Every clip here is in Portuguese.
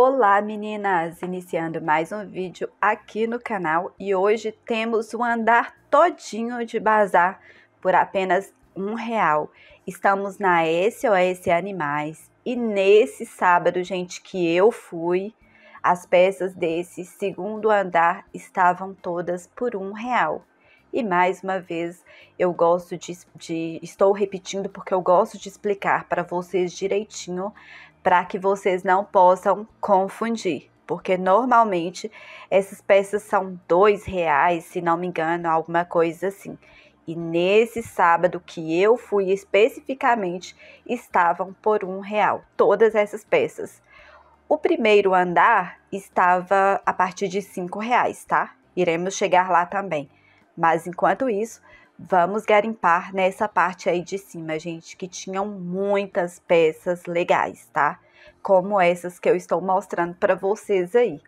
Olá meninas, iniciando mais um vídeo aqui no canal e hoje temos um andar todinho de bazar por apenas um real. Estamos na SOS Animais e nesse sábado, gente, que eu fui, as peças desse segundo andar estavam todas por um real. E mais uma vez, eu gosto de, de, Estou repetindo porque eu gosto de explicar para vocês direitinho para que vocês não possam confundir, porque normalmente essas peças são dois reais, se não me engano, alguma coisa assim. E nesse sábado que eu fui especificamente, estavam por um real, todas essas peças. O primeiro andar estava a partir de cinco reais, tá? Iremos chegar lá também. Mas enquanto isso, vamos garimpar nessa parte aí de cima, gente, que tinham muitas peças legais, tá? Como essas que eu estou mostrando para vocês aí.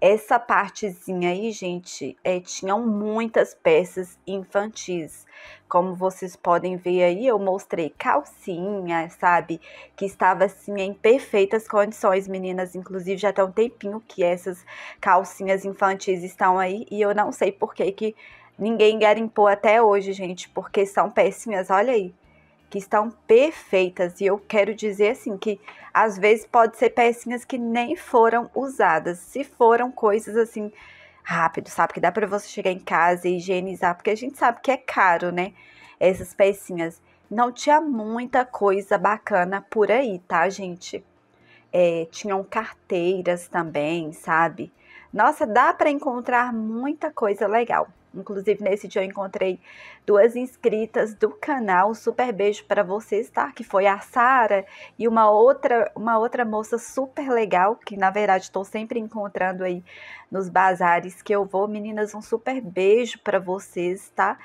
Essa partezinha aí, gente, é, tinham muitas peças infantis. Como vocês podem ver aí, eu mostrei calcinha, sabe? Que estava assim em perfeitas condições, meninas. Inclusive, já tem um tempinho que essas calcinhas infantis estão aí e eu não sei por que que Ninguém garimpou até hoje, gente, porque são péssimas, olha aí. Que estão perfeitas. E eu quero dizer assim que às vezes pode ser pecinhas que nem foram usadas. Se foram coisas assim rápido, sabe? Que dá para você chegar em casa e higienizar, porque a gente sabe que é caro, né? Essas pecinhas. Não tinha muita coisa bacana por aí, tá, gente? É, tinham carteiras também, sabe? Nossa, dá para encontrar muita coisa legal. Inclusive, nesse dia eu encontrei duas inscritas do canal. Um super beijo para vocês, tá? Que foi a Sara e uma outra, uma outra moça super legal, que na verdade estou sempre encontrando aí nos bazares que eu vou. Meninas, um super beijo para vocês, tá?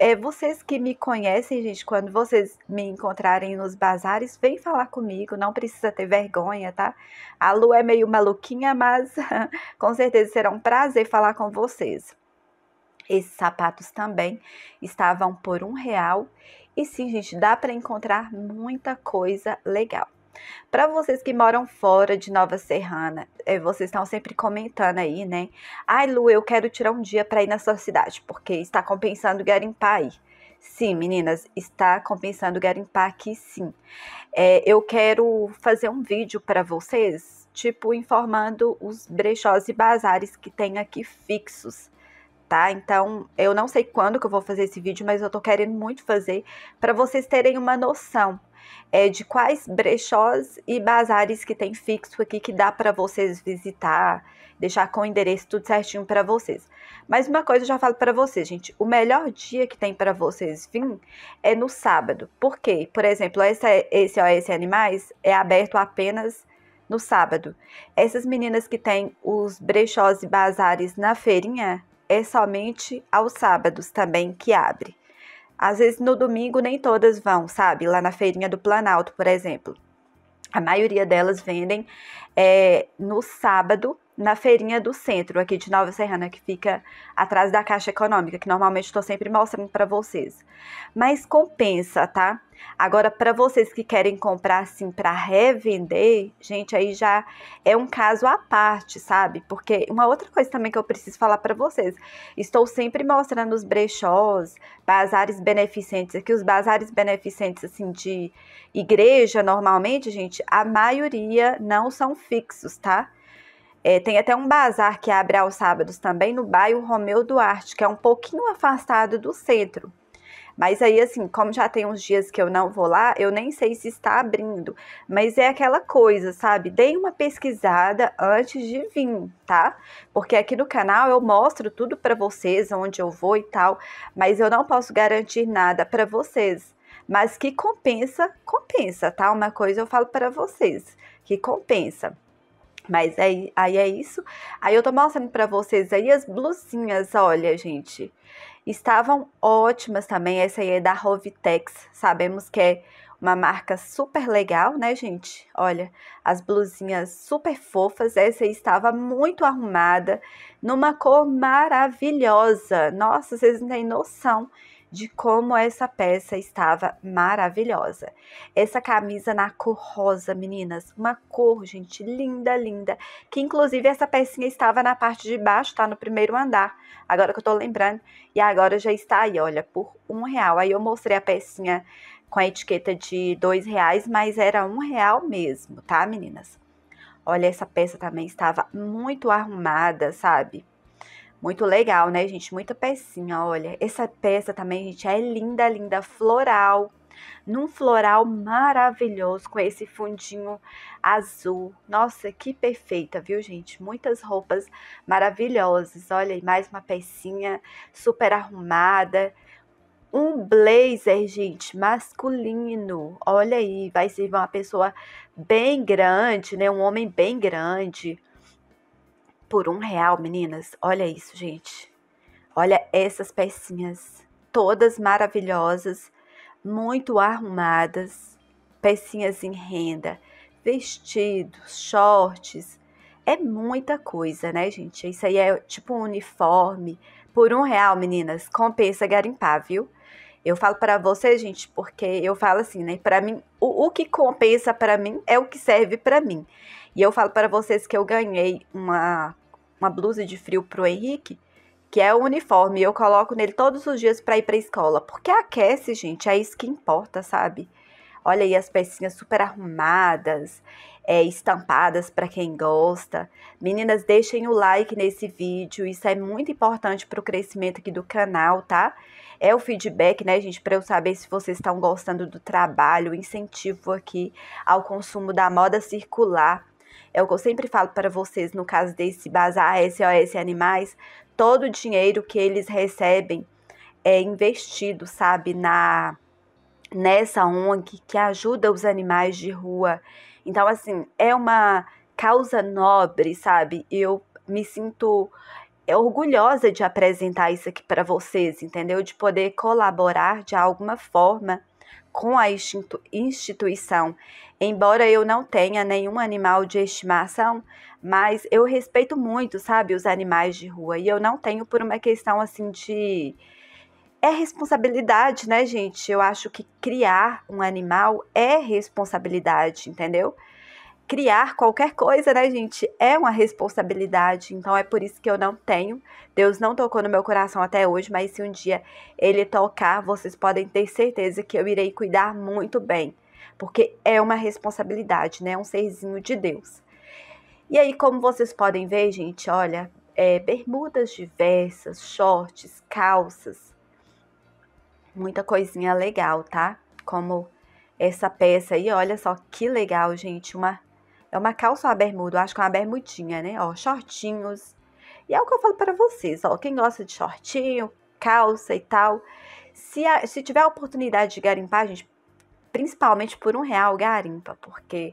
É, vocês que me conhecem, gente, quando vocês me encontrarem nos bazares, vem falar comigo, não precisa ter vergonha, tá? A Lu é meio maluquinha, mas com certeza será um prazer falar com vocês. Esses sapatos também estavam por um real. E sim, gente, dá para encontrar muita coisa legal. Para vocês que moram fora de Nova Serrana, é, vocês estão sempre comentando aí, né? Ai, Lu, eu quero tirar um dia para ir na sua cidade, porque está compensando garimpar aí. Sim, meninas, está compensando garimpar aqui, sim. É, eu quero fazer um vídeo para vocês, tipo, informando os brechós e bazares que tem aqui fixos tá? Então, eu não sei quando que eu vou fazer esse vídeo, mas eu tô querendo muito fazer para vocês terem uma noção é, de quais brechós e bazares que tem fixo aqui que dá para vocês visitar, deixar com o endereço tudo certinho para vocês. Mas uma coisa eu já falo para vocês, gente, o melhor dia que tem para vocês vir é no sábado. Por quê? Por exemplo, esse, esse OS Animais é aberto apenas no sábado. Essas meninas que têm os brechós e bazares na feirinha é somente aos sábados também que abre. Às vezes no domingo nem todas vão, sabe? Lá na feirinha do Planalto, por exemplo. A maioria delas vendem é, no sábado na feirinha do centro aqui de Nova Serrana, que fica atrás da Caixa Econômica, que normalmente estou sempre mostrando para vocês. Mas compensa, tá? Agora, para vocês que querem comprar assim para revender, gente, aí já é um caso à parte, sabe? Porque uma outra coisa também que eu preciso falar para vocês, estou sempre mostrando os brechós, bazares beneficentes, aqui os bazares beneficentes assim de igreja, normalmente, gente, a maioria não são fixos, tá? É, tem até um bazar que abre aos sábados também no bairro Romeu Duarte, que é um pouquinho afastado do centro. Mas aí, assim, como já tem uns dias que eu não vou lá, eu nem sei se está abrindo. Mas é aquela coisa, sabe? Dei uma pesquisada antes de vir, tá? Porque aqui no canal eu mostro tudo para vocês, onde eu vou e tal. Mas eu não posso garantir nada para vocês. Mas que compensa, compensa, tá? Uma coisa eu falo para vocês, que compensa. Mas aí, aí é isso. Aí eu tô mostrando para vocês aí as blusinhas, olha, gente. Estavam ótimas também, essa aí é da Rovitex. Sabemos que é uma marca super legal, né, gente? Olha, as blusinhas super fofas. Essa estava muito arrumada, numa cor maravilhosa. Nossa, vocês não têm noção de como essa peça estava maravilhosa. Essa camisa na cor rosa, meninas, uma cor, gente, linda, linda, que inclusive essa pecinha estava na parte de baixo, tá no primeiro andar, agora que eu tô lembrando, e agora já está aí, olha, por um real. Aí eu mostrei a pecinha com a etiqueta de dois reais, mas era um real mesmo, tá, meninas? Olha, essa peça também estava muito arrumada, sabe? Muito legal, né, gente? Muita pecinha, olha. Essa peça também, gente, é linda, linda, floral. Num floral maravilhoso, com esse fundinho azul. Nossa, que perfeita, viu, gente? Muitas roupas maravilhosas. Olha, aí, mais uma pecinha super arrumada. Um blazer, gente, masculino. Olha aí, vai ser uma pessoa bem grande, né? Um homem bem grande por um real, meninas. Olha isso, gente. Olha essas pecinhas, todas maravilhosas, muito arrumadas, pecinhas em renda, vestidos, shorts. É muita coisa, né, gente? Isso aí é tipo um uniforme. Por um real, meninas, compensa garimpar, viu? Eu falo para vocês, gente, porque eu falo assim, né? Para mim, o, o, que compensa para mim é o que serve para mim. E eu falo para vocês que eu ganhei uma uma blusa de frio pro Henrique, que é o uniforme, eu coloco nele todos os dias para ir pra escola, porque aquece, gente, é isso que importa, sabe? Olha aí as pecinhas super arrumadas, é, estampadas para quem gosta. Meninas, deixem o like nesse vídeo, isso é muito importante para o crescimento aqui do canal, tá? É o feedback, né, gente, para eu saber se vocês estão gostando do trabalho, incentivo aqui ao consumo da moda circular. É o que eu sempre falo para vocês no caso desse bazar SOS Animais. Todo o dinheiro que eles recebem é investido, sabe, na nessa ONG que ajuda os animais de rua. Então, assim, é uma causa nobre, sabe? Eu me sinto orgulhosa de apresentar isso aqui para vocês, entendeu? De poder colaborar de alguma forma com a instituição. Embora eu não tenha nenhum animal de estimação, mas eu respeito muito, sabe, os animais de rua. E eu não tenho por uma questão assim de. É responsabilidade, né, gente? Eu acho que criar um animal é responsabilidade, entendeu? criar qualquer coisa, né, gente? É uma responsabilidade. Então é por isso que eu não tenho. Deus não tocou no meu coração até hoje, mas se um dia ele tocar, vocês podem ter certeza que eu irei cuidar muito bem porque é uma responsabilidade, né? É um serzinho de Deus. E aí, como vocês podem ver, gente, olha, é, bermudas diversas, shorts, calças, muita coisinha legal, tá? Como essa peça aí, olha só que legal, gente, uma é uma calça ou uma bermuda, eu acho que é uma bermudinha, né? Ó, shortinhos. E é o que eu falo para vocês, ó, quem gosta de shortinho, calça e tal, se, a, se tiver a oportunidade de garimpar, gente, principalmente por um real garimpa, porque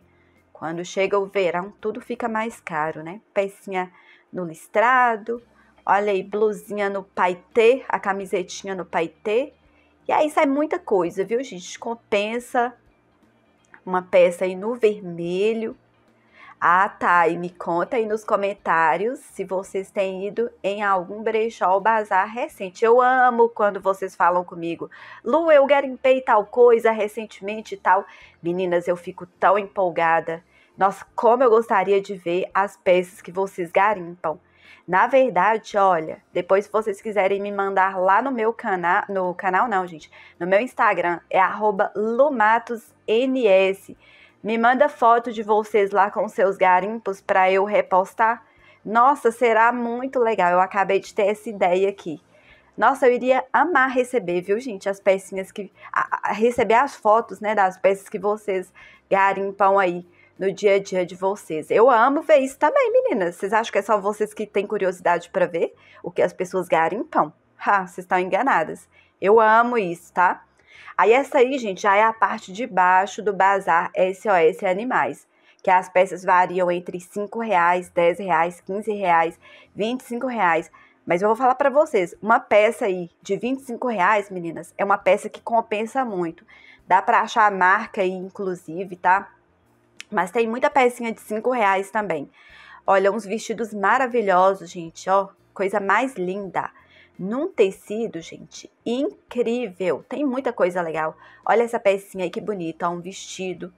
quando chega o verão tudo fica mais caro, né? Pecinha no listrado, olha aí, blusinha no paetê, a camisetinha no paetê. E aí sai muita coisa, viu, gente? Compensa uma peça aí no vermelho, ah, tá. E me conta aí nos comentários se vocês têm ido em algum brechó ou bazar recente. Eu amo quando vocês falam comigo. Lu, eu garimpei tal coisa recentemente e tal. Meninas, eu fico tão empolgada. Nossa, como eu gostaria de ver as peças que vocês garimpam. Na verdade, olha, depois se vocês quiserem me mandar lá no meu canal, no canal não, gente, no meu Instagram, é arroba lumatosns. Me manda foto de vocês lá com seus garimpos para eu repostar. Nossa, será muito legal. Eu acabei de ter essa ideia aqui. Nossa, eu iria amar receber, viu, gente? As pecinhas que. A, a, receber as fotos, né? Das peças que vocês garimpam aí no dia a dia de vocês. Eu amo ver isso também, meninas. Vocês acham que é só vocês que têm curiosidade para ver o que as pessoas garimpam? Ah, vocês estão enganadas. Eu amo isso, tá? Aí essa aí, gente, já é a parte de baixo do bazar SOS Animais, que as peças variam entre R$ 5, reais, R$ 10, reais, R$ 15, reais, R$ 25. Reais. Mas eu vou falar para vocês, uma peça aí de 25 reais, meninas, é uma peça que compensa muito. Dá para achar a marca aí, inclusive, tá? Mas tem muita pecinha de 5 reais também. Olha, uns vestidos maravilhosos, gente, ó, coisa mais linda num tecido, gente, incrível. Tem muita coisa legal. Olha essa pecinha aí que bonita, ó, um vestido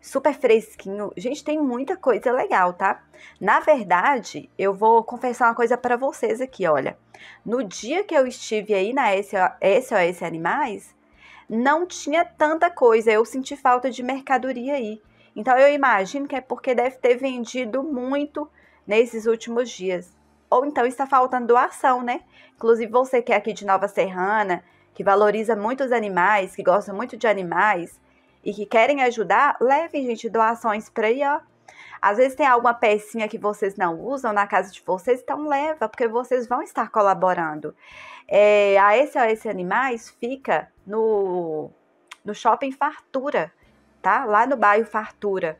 super fresquinho. Gente, tem muita coisa legal, tá? Na verdade, eu vou confessar uma coisa para vocês aqui, olha. No dia que eu estive aí na SOS Animais, não tinha tanta coisa. Eu senti falta de mercadoria aí. Então eu imagino que é porque deve ter vendido muito nesses últimos dias ou então está faltando doação, né? Inclusive você que é aqui de Nova Serrana, que valoriza muito os animais, que gosta muito de animais e que querem ajudar, levem, gente, doações para aí, ó. Às vezes tem alguma pecinha que vocês não usam na casa de vocês, então leva, porque vocês vão estar colaborando. É, a SOS Animais fica no, no shopping Fartura, tá? Lá no bairro Fartura.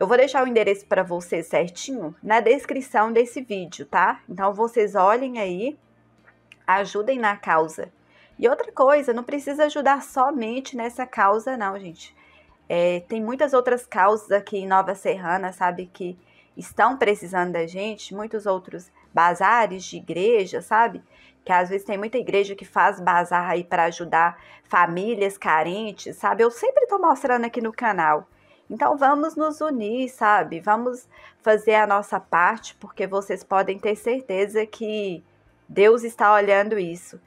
Eu vou deixar o endereço para vocês certinho na descrição desse vídeo, tá? Então vocês olhem aí, ajudem na causa. E outra coisa, não precisa ajudar somente nessa causa, não, gente. É, tem muitas outras causas aqui em Nova Serrana, sabe, que estão precisando da gente, muitos outros bazares de igreja, sabe? Que às vezes tem muita igreja que faz bazar aí para ajudar famílias carentes, sabe? Eu sempre estou mostrando aqui no canal. Então vamos nos unir, sabe? Vamos fazer a nossa parte, porque vocês podem ter certeza que Deus está olhando isso.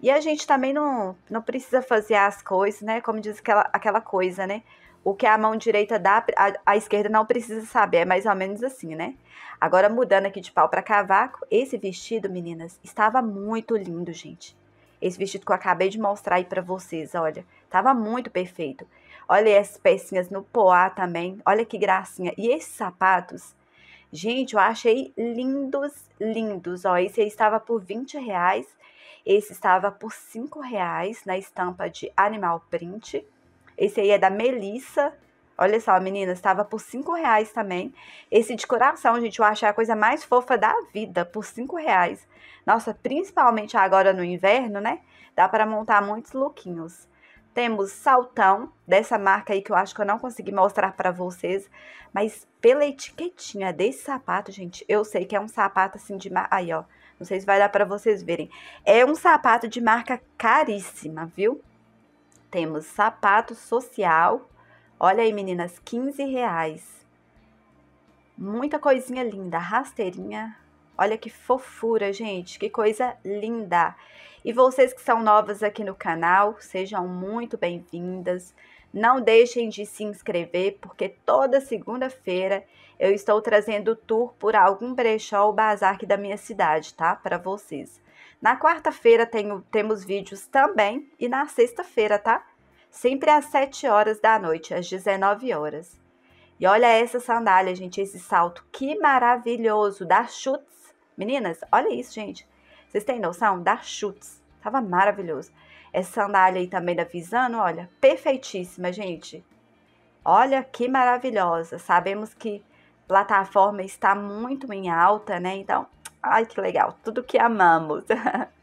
E a gente também não, não precisa fazer as coisas, né? Como diz aquela, aquela coisa, né? O que a mão direita dá, a, a esquerda não precisa saber. É mais ou menos assim, né? Agora, mudando aqui de pau para cavaco, esse vestido, meninas, estava muito lindo, gente. Esse vestido que eu acabei de mostrar aí para vocês, olha, estava muito perfeito. Olha as pecinhas no poá também. Olha que gracinha. E esses sapatos, gente, eu achei lindos, lindos. Ó, esse aí estava por 20 reais. Esse estava por 5 reais na estampa de animal print. Esse aí é da Melissa. Olha só, meninas, estava por 5 reais também. Esse de coração, gente, eu achei a coisa mais fofa da vida, por 5 reais. Nossa, principalmente agora no inverno, né? Dá para montar muitos lookinhos. Temos saltão, dessa marca aí que eu acho que eu não consegui mostrar para vocês, mas pela etiquetinha desse sapato, gente, eu sei que é um sapato assim de... Aí, ó, não sei se vai dar para vocês verem. É um sapato de marca caríssima, viu? Temos sapato social, olha aí meninas, 15 reais. Muita coisinha linda, rasteirinha, olha que fofura, gente, que coisa linda. Linda. E vocês que são novas aqui no canal, sejam muito bem-vindas. Não deixem de se inscrever, porque toda segunda-feira eu estou trazendo tour por algum brechó ou bazar aqui da minha cidade, tá? Para vocês. Na quarta-feira temos vídeos também e na sexta-feira, tá? Sempre às 7 horas da noite, às 19 horas. E olha essa sandália, gente, esse salto, que maravilhoso, da Schutz. Meninas, olha isso, gente. Vocês têm noção? Dar chutes. Tava maravilhoso. Essa sandália aí também da Visano, olha, perfeitíssima, gente. Olha que maravilhosa. Sabemos que plataforma está muito em alta, né? Então, ai que legal, tudo que amamos.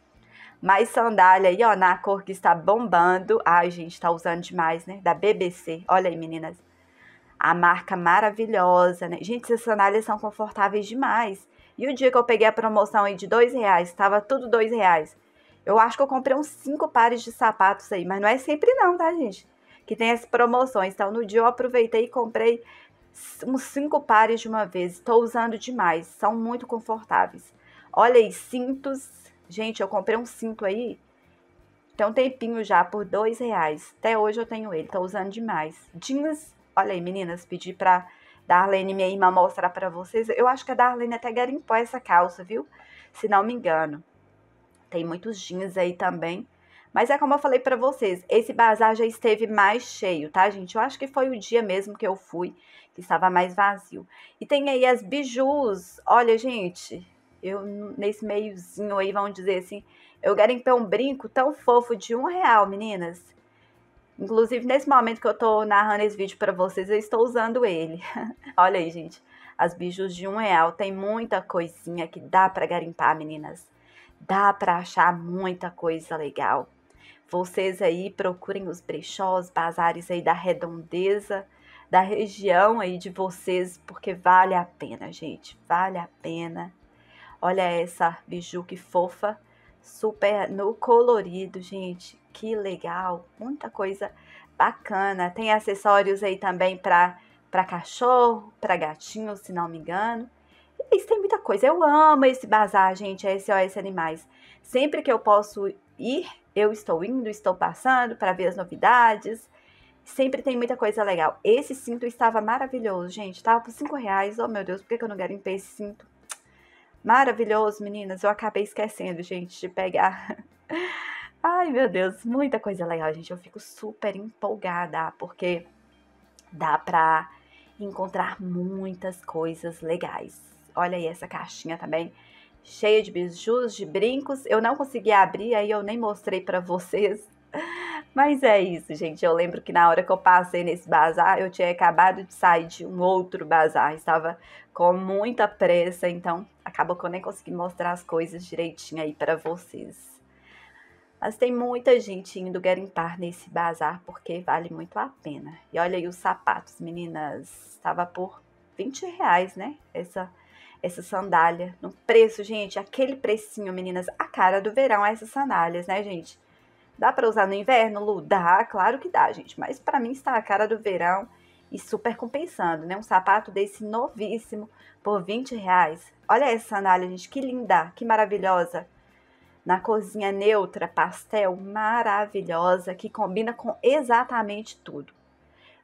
Mais sandália aí, ó, na cor que está bombando. Ai, gente, tá usando demais, né? Da BBC. Olha aí, meninas a marca maravilhosa, né? Gente, essas sandálias são confortáveis demais. E o dia que eu peguei a promoção aí de dois reais, estava tudo dois reais. Eu acho que eu comprei uns cinco pares de sapatos aí, mas não é sempre não, tá, gente? Que tem as promoções. Então, no dia eu aproveitei e comprei uns cinco pares de uma vez. Estou usando demais, são muito confortáveis. Olha aí, cintos. Gente, eu comprei um cinto aí, tem um tempinho já, por dois reais. Até hoje eu tenho ele, estou usando demais. Jeans Olha aí, meninas, pedi pra Darlene, minha irmã, mostrar para vocês. Eu acho que a Darlene até garimpou essa calça, viu? Se não me engano. Tem muitos jeans aí também. Mas é como eu falei para vocês, esse bazar já esteve mais cheio, tá, gente? Eu acho que foi o dia mesmo que eu fui, que estava mais vazio. E tem aí as bijus. Olha, gente, eu nesse meiozinho aí, vamos dizer assim, eu garimpei um brinco tão fofo de um real, meninas. Inclusive, nesse momento que eu tô narrando esse vídeo para vocês, eu estou usando ele. Olha aí, gente. As bijus de um real tem muita coisinha que dá para garimpar, meninas. Dá para achar muita coisa legal. Vocês aí procurem os brechós, bazares aí da redondeza, da região aí de vocês, porque vale a pena, gente. Vale a pena. Olha essa biju que fofa super no colorido, gente. Que legal, muita coisa bacana. Tem acessórios aí também para para cachorro, para gatinho, se não me engano. E é isso tem muita coisa. Eu amo esse bazar, gente, é SOS Animais. Sempre que eu posso ir, eu estou indo, estou passando para ver as novidades. Sempre tem muita coisa legal. Esse cinto estava maravilhoso, gente. Tava por 5 reais. Oh, meu Deus, por que eu não garimpei esse cinto? Maravilhoso, meninas. Eu acabei esquecendo, gente, de pegar. Ai, meu Deus, muita coisa legal, gente. Eu fico super empolgada, porque dá pra encontrar muitas coisas legais. Olha aí essa caixinha também, cheia de bijus, de brincos. Eu não consegui abrir, aí eu nem mostrei pra vocês. Mas é isso, gente. Eu lembro que na hora que eu passei nesse bazar, eu tinha acabado de sair de um outro bazar. Estava com muita pressa, então acabou que eu nem consegui mostrar as coisas direitinho aí para vocês. Mas tem muita gente indo garimpar nesse bazar porque vale muito a pena. E olha aí os sapatos, meninas. Estava por 20 reais, né? Essa, essa sandália. No preço, gente, aquele precinho, meninas. A cara do verão é essas sandálias, né, gente? Dá para usar no inverno, Lu? Dá, claro que dá, gente. Mas para mim está a cara do verão e super compensando, né? Um sapato desse novíssimo por 20 reais Olha essa sandália, gente, que linda, que maravilhosa. Na corzinha neutra, pastel, maravilhosa, que combina com exatamente tudo.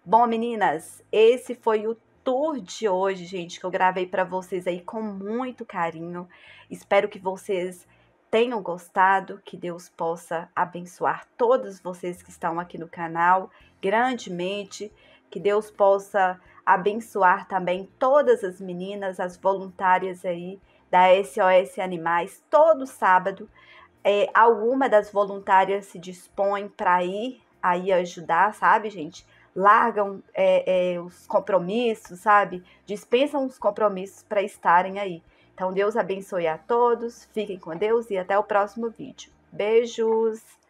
Bom, meninas, esse foi o tour de hoje, gente, que eu gravei para vocês aí com muito carinho. Espero que vocês tenham gostado, que Deus possa abençoar todos vocês que estão aqui no canal grandemente, que Deus possa abençoar também todas as meninas, as voluntárias aí da SOS Animais, todo sábado. É, alguma das voluntárias se dispõe para ir aí ajudar, sabe, gente? Largam é, é, os compromissos, sabe? Dispensam os compromissos para estarem aí. Então, Deus abençoe a todos, fiquem com Deus e até o próximo vídeo. Beijos!